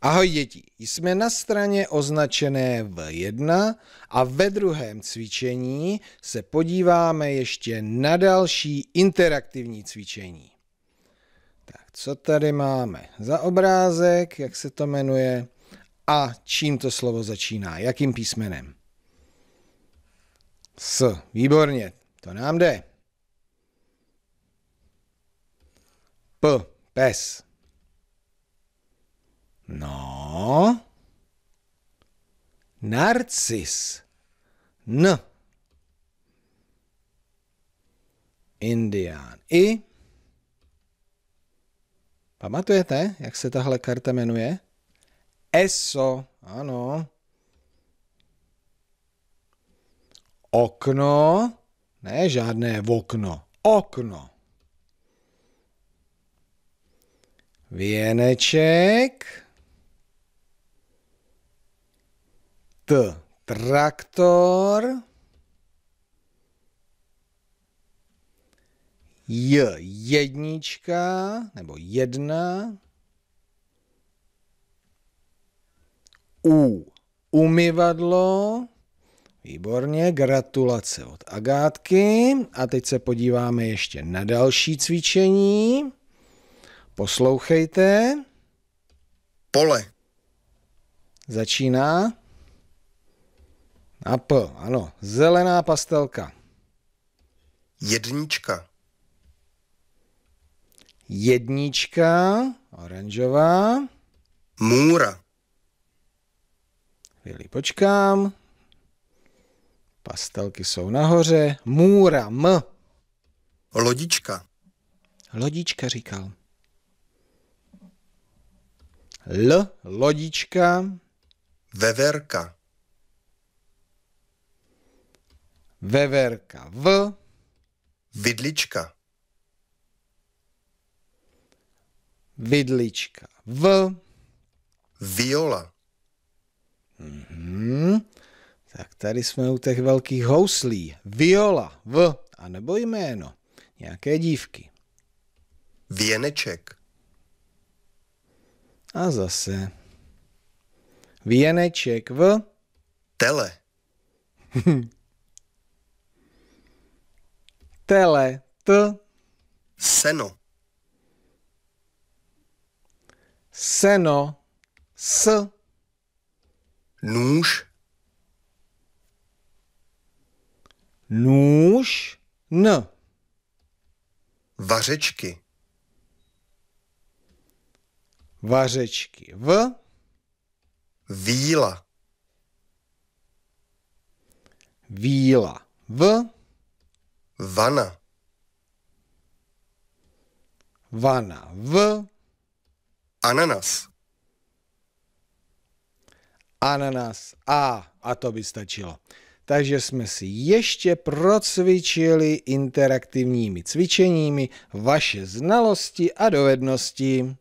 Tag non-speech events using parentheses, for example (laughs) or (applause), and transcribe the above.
Ahoj děti, jsme na straně označené V1 a ve druhém cvičení se podíváme ještě na další interaktivní cvičení. Tak, co tady máme za obrázek, jak se to jmenuje a čím to slovo začíná, jakým písmenem? S, výborně, to nám jde. P, pes. No. Narcis. N. Indián. I. Pamatujete, jak se tahle karta jmenuje? ESO. Ano. Okno. Ne žádné v okno. Okno. Věneček. T. Traktor. J. Jednička nebo jedna. U. Umyvadlo. Výborně, gratulace od Agátky. A teď se podíváme ještě na další cvičení. Poslouchejte. Pole. Začíná. A P, ano. Zelená pastelka. Jednička. Jednička, oranžová. Můra. Chvíli počkám. Pastelky jsou nahoře. Můra, M. Lodička. Lodička říkal. L, lodička. Veverka. Veverka V. Vidlička. Vidlička V. Viola. Mm-hmm. Tak tady jsme u těch velkých houslí. Viola V. A nebo jméno. Nějaké dívky. Věneček. A zase. Věneček v... Tele. (laughs) Tele. T. Seno. Seno. S. Nůž. Nůž. N. Vařečky. Vařečky. V. Víla. Víla. V. Vana. Vana v. Ananas. Ananas a. A to by stačilo. Takže jsme si ještě procvičili interaktivními cvičeními vaše znalosti a dovednosti.